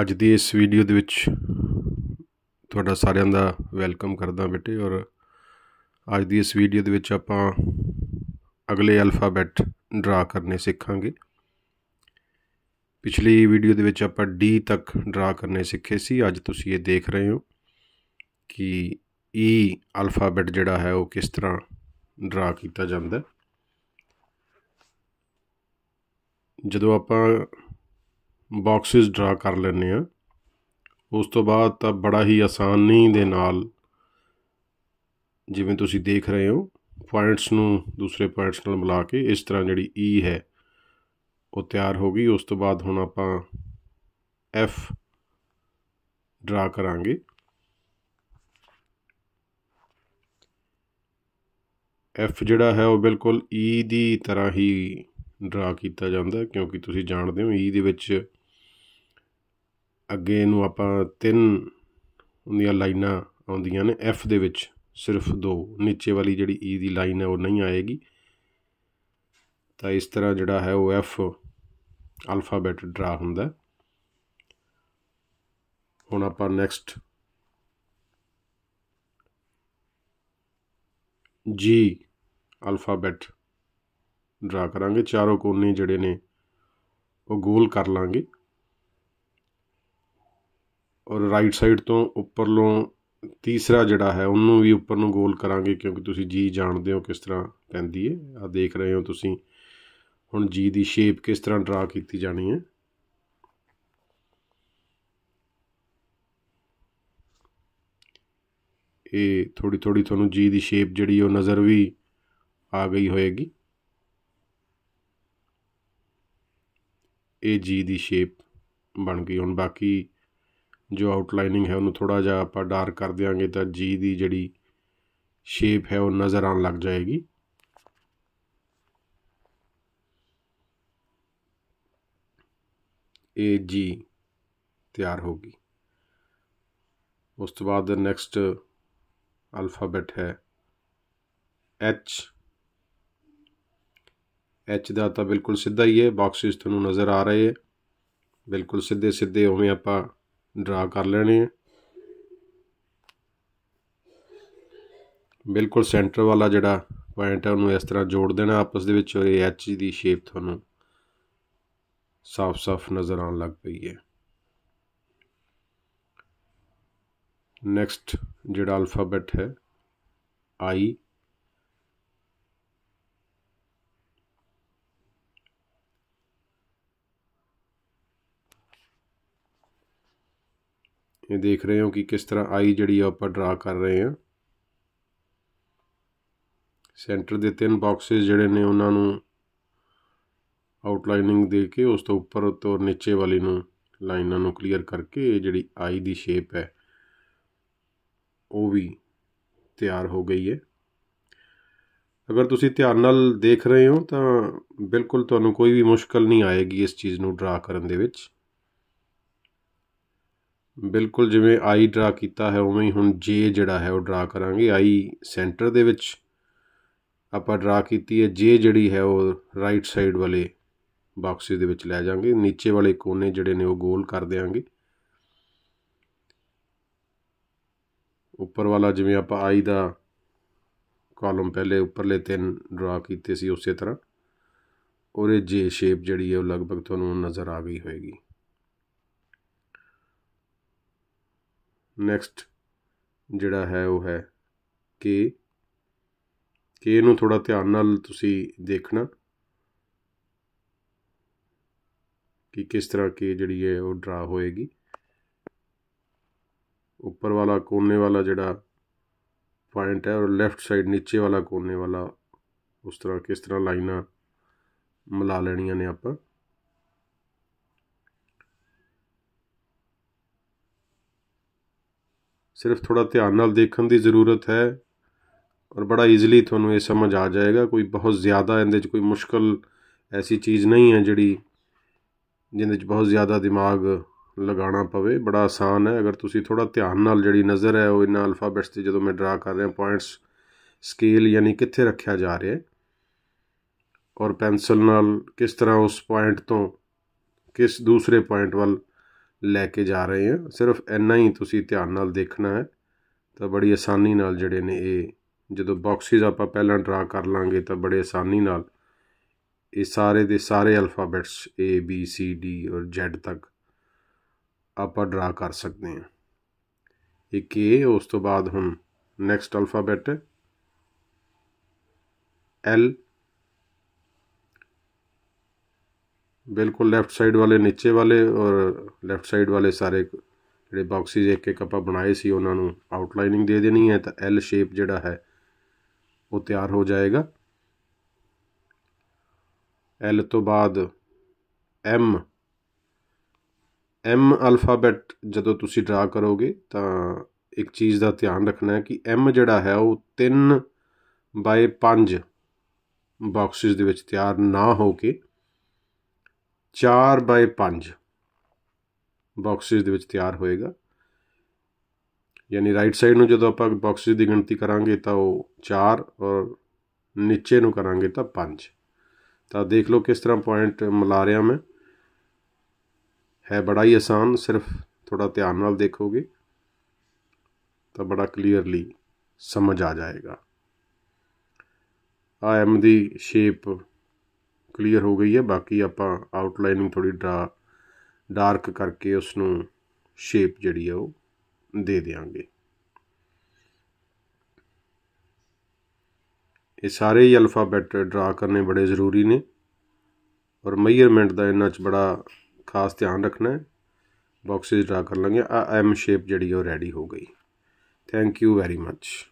ਅੱਜ ਦੀ ਇਸ ਵੀਡੀਓ ਦੇ ਵਿੱਚ ਤੁਹਾਡਾ ਸਾਰਿਆਂ ਦਾ ਵੈਲਕਮ ਕਰਦਾ ਬੇਟੇ ਔਰ ਅੱਜ ਦੀ ਇਸ ਵੀਡੀਓ ਦੇ ਵਿੱਚ ਆਪਾਂ ਅਗਲੇ ਅਲਫਾਬੈਟ ਡਰਾ ਕਰਨੇ ਸਿੱਖਾਂਗੇ ਪਿਛਲੀ ਵੀਡੀਓ ਦੇ ਵਿੱਚ ਆਪਾਂ ਡੀ ਤੱਕ ਡਰਾ ਕਰਨੇ ਸਿੱਖੇ ਸੀ ਅੱਜ ਤੁਸੀਂ ਇਹ ਦੇਖ ਰਹੇ ਹੋ ਕਿ ਈ e ਅਲਫਾਬੈਟ ਜਿਹੜਾ ਹੈ ਉਹ ਕਿਸ ਤਰ੍ਹਾਂ ਡਰਾ ਕੀਤਾ ਜਾਂਦਾ ਜਦੋਂ ਆਪਾਂ ਬਾਕਸਸ ਡਰਾ ਕਰ ਲੈਂਦੇ ਆ ਉਸ ਤੋਂ ਬਾਅਦ ਤਾਂ ਬੜਾ ਹੀ ਆਸਾਨੀ ਦੇ ਨਾਲ ਜਿਵੇਂ ਤੁਸੀਂ ਦੇਖ ਰਹੇ ਹੋ ਪੁਆਇੰਟਸ ਨੂੰ ਦੂਸਰੇ ਪੁਆਇੰਟਸ ਨਾਲ ਮਿਲਾ ਕੇ ਇਸ ਤਰ੍ਹਾਂ ਜਿਹੜੀ E ਹੈ ਉਹ ਤਿਆਰ ਹੋ ਗਈ ਉਸ ਤੋਂ ਬਾਅਦ ਹੁਣ ਆਪਾਂ F ਡਰਾ ਕਰਾਂਗੇ F ਜਿਹੜਾ ਹੈ ਉਹ ਬਿਲਕੁਲ E ਦੀ ਤਰ੍ਹਾਂ ਹੀ ਡਰਾ ਕੀਤਾ ਜਾਂਦਾ ਕਿਉਂਕਿ ਤੁਸੀਂ ਜਾਣਦੇ ਹੋ ਈ ਦੇ ਵਿੱਚ ਅੱਗੇ ਨੂੰ ਆਪਾਂ ਤਿੰਨ ਉਹਦੀਆਂ ਲਾਈਨਾਂ ਆਉਂਦੀਆਂ ਨੇ ਐਫ ਦੇ ਵਿੱਚ ਸਿਰਫ ਦੋ ਨੀਚੇ ਵਾਲੀ ਜਿਹੜੀ ਈ e ਦੀ ਲਾਈਨ ਹੈ ਉਹ ਨਹੀਂ ਆਏਗੀ ਤਾਂ ਇਸ ਤਰ੍ਹਾਂ ਜਿਹੜਾ ਹੈ ਉਹ ਐਫ ਅਲਫਾਬੈਟ ਡਰਾ ਹੁੰਦਾ ਹੁਣ ਆਪਾਂ ਨੈਕਸਟ ਜੀ ਅਲਫਾਬੈਟ ਡਰਾ ਕਰਾਂਗੇ ਚਾਰੋਂ ਕੋਨੇ ਜਿਹੜੇ ਨੇ ਉਹ ਗੋਲ ਕਰ ਲਾਂਗੇ ਔਰ ਰਾਈਟ ਸਾਈਡ ਤੋਂ ਉੱਪਰੋਂ ਤੀਸਰਾ ਜਿਹੜਾ ਹੈ ਉਹਨੂੰ ਵੀ ਉੱਪਰ ਨੂੰ ਗੋਲ ਕਰਾਂਗੇ ਕਿਉਂਕਿ ਤੁਸੀਂ ਜੀ ਜਾਣਦੇ ਹੋ ਕਿਸ ਤਰ੍ਹਾਂ ਪੈਂਦੀ ਹੈ ਆ ਦੇਖ ਰਹੇ ਹੋ ਤੁਸੀਂ ਹੁਣ ਜੀ ਦੀ ਸ਼ੇਪ ਕਿਸ ਤਰ੍ਹਾਂ ਡਰਾ ਕੀਤੀ ਜਾਣੀ ਹੈ ਇਹ ਥੋੜੀ ਥੋੜੀ ਤੁਹਾਨੂੰ ਜੀ ਦੀ ਸ਼ੇਪ ਜਿਹੜੀ ਉਹ ਨਜ਼ਰ ਵੀ ਆ ਗਈ ਹੋਏਗੀ ਇਹ ਜੀ ਦੀ ਸ਼ੇਪ ਬਣ ਗਈ ਹੁਣ ਬਾਕੀ ਜੋ ਆਊਟਲਾਈਨਿੰਗ ਹੈ ਉਹਨੂੰ ਥੋੜਾ ਜਿਹਾ ਆਪਾਂ ਡਾਰਕ ਕਰ ਦੇਵਾਂਗੇ ਤਾਂ ਜੀ ਦੀ ਜਿਹੜੀ ਸ਼ੇਪ ਹੈ ਉਹ ਨਜ਼ਰ ਆਉਣ ਲੱਗ ਜਾਏਗੀ ਏ ਜੀ ਤਿਆਰ ਹੋ ਗਈ ਉਸ ਤੋਂ ਬਾਅਦ ਨੈਕਸਟ ਅਲਫਾਬੈਟ ਹੈ ਐਚ ਐਚ ਦਾ ਤਾਂ ਬਿਲਕੁਲ ਸਿੱਧਾ ਹੀ ਹੈ ਬਾਕਸਿਸ ਤੁਹਾਨੂੰ ਨਜ਼ਰ ਆ ਰਹੇ ਹੈ ਬਿਲਕੁਲ ਸਿੱਧੇ ਸਿੱਧੇ ਉਵੇਂ ਆਪਾਂ ਡਰਾ ਕਰ ਲੈਣੇ ਹੈ ਬਿਲਕੁਲ ਸੈਂਟਰ ਵਾਲਾ ਜਿਹੜਾ ਪੁਆਇੰਟ ਹੈ ਉਹਨੂੰ ਇਸ ਤਰ੍ਹਾਂ ਜੋੜ ਦੇਣਾ ਆਪਸ ਦੇ ਵਿੱਚ ਔਰ ਇਹ ਐਚ ਦੀ ਸ਼ੇਪ ਤੁਹਾਨੂੰ ਸਾਫ਼-ਸਾਫ਼ ਨਜ਼ਰ ਆਉਣ ਲੱਗ ਪਈ ਹੈ ਨੈਕਸਟ ਜਿਹੜਾ ਅਲਫਾਬੈਟ ਹੈ ਆਈ ਇਹ ਦੇਖ ਰਹੇ ਹੋ ਕਿ ਕਿਸ ਤਰ੍ਹਾਂ ਆਈ ਜਿਹੜੀ ਆ ਆਪਾਂ ਡਰਾ ਕਰ ਰਹੇ ਹਾਂ ਸੈਂਟਰ ਦੇ ਤਿੰਨ ਬਾਕਸਸ ਜਿਹੜੇ ਨੇ ਉਹਨਾਂ ਨੂੰ ਆਊਟਲਾਈਨਿੰਗ ਦੇ ਕੇ ਉਸ ਤੋਂ ਉੱਪਰ ਤੋਂ ਨੀਚੇ ਵਾਲੀ ਨੂੰ ਲਾਈਨਾਂ ਨੂੰ ਕਲੀਅਰ ਕਰਕੇ ਜਿਹੜੀ ਆਈ ਦੀ ਸ਼ੇਪ ਹੈ ਉਹ ਵੀ ਤਿਆਰ ਹੋ ਗਈ ਹੈ ਅਗਰ ਤੁਸੀਂ ਧਿਆਨ ਨਾਲ ਦੇਖ ਰਹੇ ਹੋ ਤਾਂ ਬਿਲਕੁਲ ਤੁਹਾਨੂੰ ਕੋਈ ਵੀ ਮੁਸ਼ਕਲ ਨਹੀਂ ਆਏਗੀ ਇਸ ਚੀਜ਼ ਨੂੰ ਡਰਾ ਕਰਨ ਦੇ ਵਿੱਚ ਬਿਲਕੁਲ ਜਿਵੇਂ ਆਈ ਡਰਾ ਕੀਤਾ ਹੈ ਉਵੇਂ ਹੀ ਹੁਣ ਜੇ ਜਿਹੜਾ ਹੈ ਉਹ ਡਰਾ ਕਰਾਂਗੇ ਆਈ ਸੈਂਟਰ ਦੇ ਵਿੱਚ ਆਪਾਂ ਡਰਾ ਕੀਤੀ ਹੈ ਜੇ ਜਿਹੜੀ ਹੈ ਉਹ ਰਾਈਟ ਸਾਈਡ ਵਾਲੇ ਬਾਕਸੇ ਦੇ ਵਿੱਚ ਲੈ ਜਾਾਂਗੇ ਨੀਚੇ ਵਾਲੇ ਕੋਨੇ ਜਿਹੜੇ ਨੇ ਉਹ ਗੋਲ ਕਰ ਦੇਾਂਗੇ ਉੱਪਰ ਵਾਲਾ ਜਿਵੇਂ ਆਪਾਂ ਆਈ ਦਾ ਕਾਲਮ ਪਹਿਲੇ ਉੱਪਰਲੇ ਤਿੰਨ ਡਰਾ ਕੀਤੇ ਸੀ ਉਸੇ ਤਰ੍ਹਾਂ ਔਰ ਇਹ ਜੇ ਸ਼ੇਪ ਜਿਹੜੀ ਹੈ ਉਹ ਲਗਭਗ ਤੁਹਾਨੂੰ ਨਜ਼ਰ ਆ ਗਈ ਹੋਏਗੀ ਨੈਕਸਟ ਜਿਹੜਾ ਹੈ ਉਹ ਹੈ ਕਿ ਕਿ ਇਹਨੂੰ ਥੋੜਾ ਧਿਆਨ ਨਾਲ ਤੁਸੀਂ ਦੇਖਣਾ ਕਿ ਕਿਸ ਤਰ੍ਹਾਂ ਕੀ ਜਿਹੜੀ ਹੈ ਉਹ ਡਰਾ ਹੋਏਗੀ ਉੱਪਰ ਵਾਲਾ ਕੋਨੇ ਵਾਲਾ ਜਿਹੜਾ ਪੁਆਇੰਟ ਹੈ ਔਰ ਲੈਫਟ ਸਾਈਡ ਨੀਚੇ ਵਾਲਾ ਕੋਨੇ ਵਾਲਾ ਉਸ ਤਰ੍ਹਾਂ ਕਿਸ ਤਰ੍ਹਾਂ ਲਾਈਨਾਂ ਮਿਲਾ ਲੈਣੀਆਂ ਨੇ ਆਪਾਂ ਸਿਰਫ ਥੋੜਾ ਧਿਆਨ ਨਾਲ ਦੇਖਣ ਦੀ ਜ਼ਰੂਰਤ ਹੈ ਔਰ ਬੜਾ ਈਜ਼ੀਲੀ ਤੁਹਾਨੂੰ ਇਹ ਸਮਝ ਆ ਜਾਏਗਾ ਕੋਈ ਬਹੁਤ ਜ਼ਿਆਦਾ ਇਹਦੇ 'ਚ ਕੋਈ ਮੁਸ਼ਕਲ ਐਸੀ ਚੀਜ਼ ਨਹੀਂ ਹੈ ਜਿਹੜੀ ਜਿੰਦੇ 'ਚ ਬਹੁਤ ਜ਼ਿਆਦਾ ਦਿਮਾਗ ਲਗਾਉਣਾ ਪਵੇ ਬੜਾ ਆਸਾਨ ਹੈ ਅਗਰ ਤੁਸੀਂ ਥੋੜਾ ਧਿਆਨ ਨਾਲ ਜਿਹੜੀ ਨਜ਼ਰ ਹੈ ਉਹ ਇਹਨਾਂ ਅਲਫਾਬੈਟਸ ਤੇ ਜਦੋਂ ਮੈਂ ਡਰਾ ਕਰ ਰਿਹਾ ਪੁਆਇੰਟਸ ਸਕੇਲ ਯਾਨੀ ਕਿੱਥੇ ਰੱਖਿਆ ਜਾ ਰਿਹਾ ਹੈ ਔਰ ਪੈਨਸਲ ਨਾਲ ਕਿਸ ਤਰ੍ਹਾਂ ਉਸ ਪੁਆਇੰਟ ਤੋਂ ਕਿਸ ਦੂਸਰੇ ਪੁਆਇੰਟ ਵੱਲ ਲੈ ਕੇ ਜਾ ਰਹੇ ਹਾਂ ਸਿਰਫ ਇੰਨਾ ਹੀ ਤੁਸੀਂ ਧਿਆਨ ਨਾਲ ਦੇਖਣਾ ਹੈ ਤਾਂ ਬੜੀ ਆਸਾਨੀ ਨਾਲ ਜਿਹੜੇ ਨੇ ਇਹ ਜਦੋਂ ਬਾਕਸਿਸ ਆਪਾਂ ਪਹਿਲਾਂ ਡਰਾ ਕਰ ਲਾਂਗੇ ਤਾਂ ਬੜੇ ਆਸਾਨੀ ਨਾਲ ਇਹ ਸਾਰੇ ਦੇ ਸਾਰੇ alphabets A B C D ਔਰ Z ਤੱਕ ਆਪਾਂ ਡਰਾ ਕਰ ਸਕਦੇ ਹਾਂ ਇਹ K ਉਸ ਤੋਂ ਬਾਅਦ ਹੁਣ ਨੈਕਸਟ ਅਲਫਾਬੈਟ L ਬਿਲਕੁਲ ਲੈਫਟ ਸਾਈਡ ਵਾਲੇ ਨੀਚੇ ਵਾਲੇ ਔਰ ਲੈਫਟ ਸਾਈਡ ਵਾਲੇ ਸਾਰੇ ਜਿਹੜੇ ਬਾਕਸਿਸ ਇੱਕ ਇੱਕ ਆਪਾਂ ਬਣਾਏ ਸੀ ਉਹਨਾਂ ਨੂੰ ਆਊਟਲਾਈਨਿੰਗ ਦੇ ਦੇਣੀ ਹੈ ਤਾਂ ਐਲ ਸ਼ੇਪ ਜਿਹੜਾ ਹੈ ਉਹ ਤਿਆਰ ਹੋ ਜਾਏਗਾ ਐਲ ਤੋਂ ਬਾਅਦ ਐਮ ਐਮ ਅਲਫਾਬੈਟ ਜਦੋਂ ਤੁਸੀਂ ਡਰਾ ਕਰੋਗੇ ਤਾਂ ਇੱਕ ਚੀਜ਼ ਦਾ ਧਿਆਨ ਰੱਖਣਾ ਹੈ ਕਿ ਐਮ ਜਿਹੜਾ ਹੈ ਉਹ 3 ਬਾਏ 5 ਬਾਕਸਿਸ ਦੇ ਵਿੱਚ ਤਿਆਰ ਨਾ ਹੋ ਕੇ 4/5 ਬਾਕਸਸ ਦੇ ਵਿੱਚ ਤਿਆਰ ਹੋਏਗਾ ਯਾਨੀ ਰਾਈਟ ਸਾਈਡ ਨੂੰ ਜਦੋਂ ਆਪਾਂ ਬਾਕਸਸ ਦੀ ਗਿਣਤੀ ਕਰਾਂਗੇ ਤਾਂ ਉਹ 4 ਔਰ ਨੀਚੇ ਨੂੰ ਕਰਾਂਗੇ ਤਾਂ 5 ਤਾਂ ਦੇਖ ਲਓ ਕਿਸ ਤਰ੍ਹਾਂ ਪੁਆਇੰਟ ਮਿਲਾ ਰਿਹਾ ਮੈਂ ਹੈ ਬੜਾ ਹੀ ਆਸਾਨ ਸਿਰਫ ਥੋੜਾ ਧਿਆਨ ਨਾਲ ਦੇਖੋਗੇ ਤਾਂ ਬੜਾ ਕਲੀਅਰਲੀ ਸਮਝ ਆ ਜਾਏਗਾ ਆਇਮ ਦੀ ਸ਼ੇਪ ਕਲੀਅਰ ਹੋ ਗਈ ਹੈ ਬਾਕੀ ਆਪਾਂ ਆਊਟਲਾਈਨਿੰਗ ਥੋੜੀ ਡਰਾ ਡਾਰਕ ਕਰਕੇ ਉਸ ਨੂੰ ਸ਼ੇਪ ਜਿਹੜੀ ਹੈ ਉਹ ਦੇ ਦੇਾਂਗੇ ਇਹ ਸਾਰੇ ਹੀ ਅਲਫਾਬੈਟ ਡਰਾ ਕਰਨੇ ਬੜੇ ਜ਼ਰੂਰੀ ਨੇ ਔਰ ਮੈਜ਼ਰਮੈਂਟ ਦਾ ਇਹਨਾਂ 'ਚ ਬੜਾ ਖਾਸ ਧਿਆਨ ਰੱਖਣਾ ਹੈ ਬਾਕਸਿਸ ਡਰਾ ਕਰ ਲਾਂਗੇ ਆ ਐਮ ਸ਼ੇਪ ਜਿਹੜੀ ਉਹ ਰੈਡੀ ਹੋ ਗਈ ਥੈਂਕ ਯੂ ਵੈਰੀ ਮੱਚ